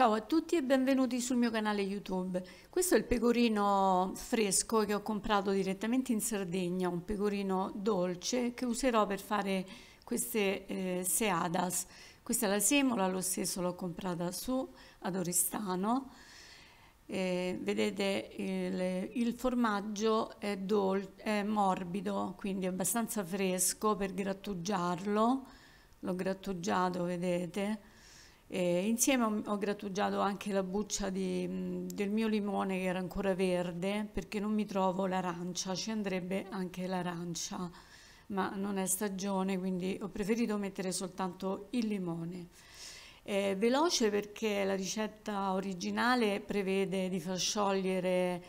Ciao a tutti e benvenuti sul mio canale YouTube. Questo è il pecorino fresco che ho comprato direttamente in Sardegna, un pecorino dolce che userò per fare queste eh, seadas. Questa è la semola, lo stesso l'ho comprata su ad Oristano. Eh, vedete il, il, formaggio è, è morbido, quindi è abbastanza fresco per grattugiarlo. L'ho grattugiato, vedete e insieme ho, ho, grattugiato anche la buccia di, mm, del mio limone che era ancora verde perché non mi trovo l'arancia, ci andrebbe anche l'arancia, ma non è stagione quindi ho preferito mettere soltanto il limone. È veloce perché la ricetta originale prevede di far sciogliere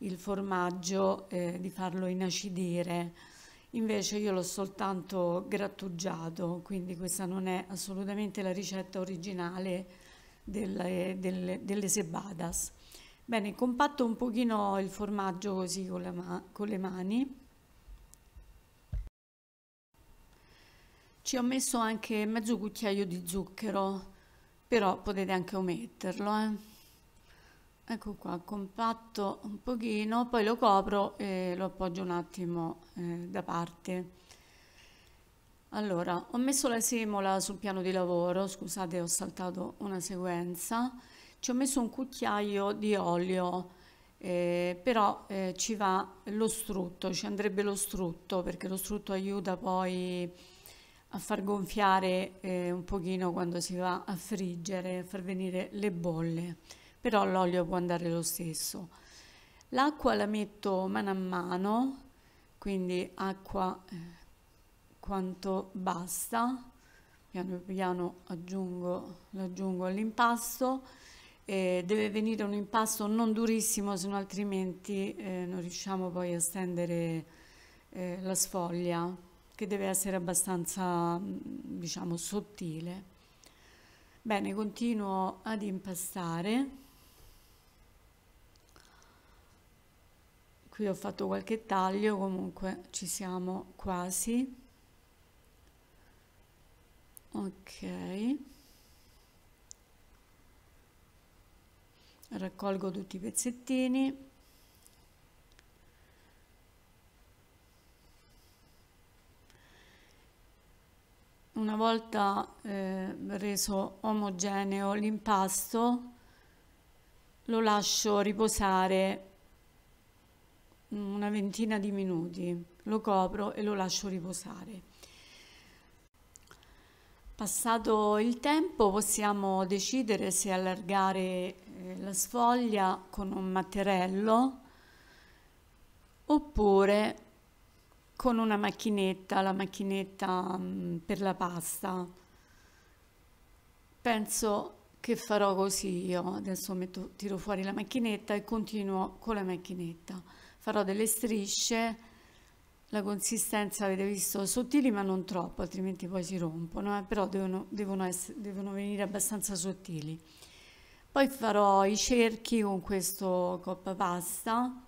il formaggio, eh, di farlo inacidire Invece io l'ho soltanto grattugiato, quindi questa non è assolutamente la ricetta originale delle, delle, delle sebadas. Bene, compatto un pochino il formaggio così con, ma con le mani. Ci ho messo anche mezzo cucchiaio di zucchero, però potete anche ometterlo. Eh. Ecco qua, compatto un pochino, poi lo copro e lo appoggio un attimo eh, da parte. Allora, ho messo la semola sul piano di lavoro, scusate ho saltato una sequenza, ci ho messo un cucchiaio di olio, eh, però eh, ci va lo strutto, ci andrebbe lo strutto perché lo strutto aiuta poi a far gonfiare eh, un pochino quando si va a friggere, a far venire le bolle però l'olio può andare lo stesso. L'acqua la metto mano a mano, quindi acqua eh, quanto basta, piano piano aggiungo, l'aggiungo all'impasto, eh, deve venire un impasto non durissimo, se no altrimenti eh, non riusciamo poi a stendere eh, la sfoglia, che deve essere abbastanza, mm, diciamo, sottile. Bene, continuo ad impastare. qui ho fatto qualche taglio comunque ci siamo quasi ok raccolgo tutti i pezzettini una volta eh, reso omogeneo l'impasto lo lascio riposare una ventina di minuti, lo copro e lo lascio riposare. Passato il tempo possiamo decidere se allargare eh, la sfoglia con un matterello oppure con una macchinetta, la macchinetta mm, per la pasta. Penso che farò così io, adesso metto, tiro fuori la macchinetta e continuo con la macchinetta farò delle strisce la consistenza avete visto sottili ma non troppo altrimenti poi si rompono eh? però devono, devono, essere, devono venire abbastanza sottili poi farò i cerchi con questo coppa pasta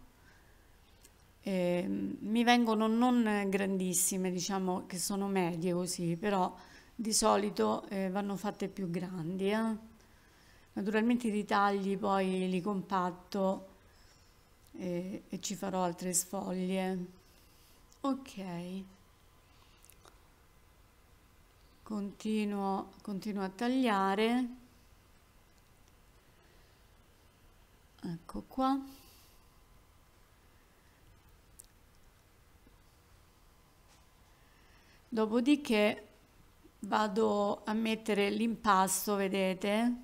eh, mi vengono non grandissime diciamo che sono medie così però di solito eh, vanno fatte più grandi eh? naturalmente i ritagli poi li compatto e, e ci farò altre sfoglie ok continuo, continuo a tagliare ecco qua dopodiché vado a mettere l'impasto vedete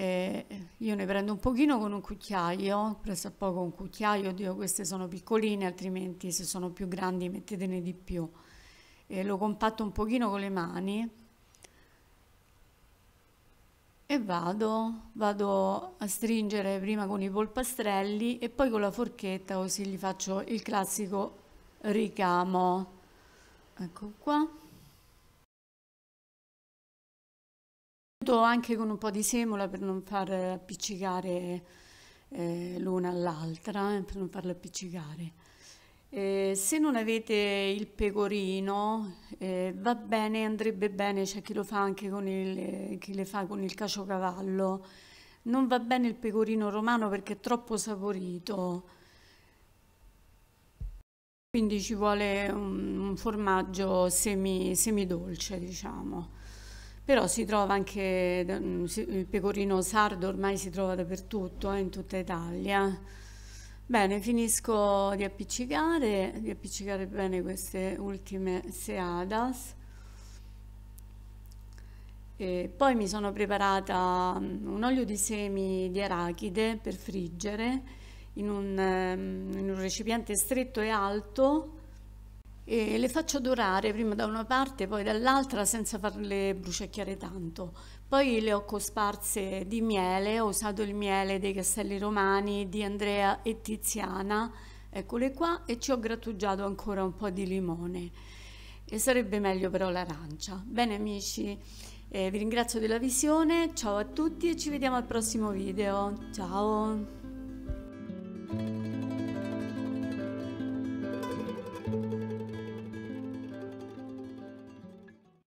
eh, io ne prendo un pochino con un cucchiaio, presso a poco un cucchiaio, dico queste sono piccoline, altrimenti se sono più grandi mettetene di più. Eh, lo compatto un pochino con le mani e vado, vado a stringere prima con i polpastrelli e poi con la forchetta così gli faccio il classico ricamo. Ecco qua. anche con un po' di semola per non far appiccicare eh, l'una all'altra, eh, per non farla appiccicare. Eh, se non avete il pecorino eh, va bene, andrebbe bene, c'è chi lo fa anche con il, eh, chi le fa con il caciocavallo. Non va bene il pecorino romano perché è troppo saporito, quindi ci vuole un, un formaggio semi, semidolce, diciamo però si trova anche mm, il pecorino sardo ormai si trova dappertutto eh, in tutta Italia bene finisco di appiccicare di appiccicare bene queste ultime seadas e poi mi sono preparata mm, un olio di semi di arachide per friggere in un, mm, in un recipiente stretto e alto e le faccio dorare prima da una parte poi dall'altra senza farle bruciacchiare tanto. Poi le ho cosparse di miele, ho usato il miele dei Castelli Romani di Andrea e Tiziana, eccole qua, e ci ho grattugiato ancora un po' di limone. E sarebbe meglio però l'arancia. Bene amici, eh, vi ringrazio della visione, ciao a tutti e ci vediamo al prossimo video. Ciao!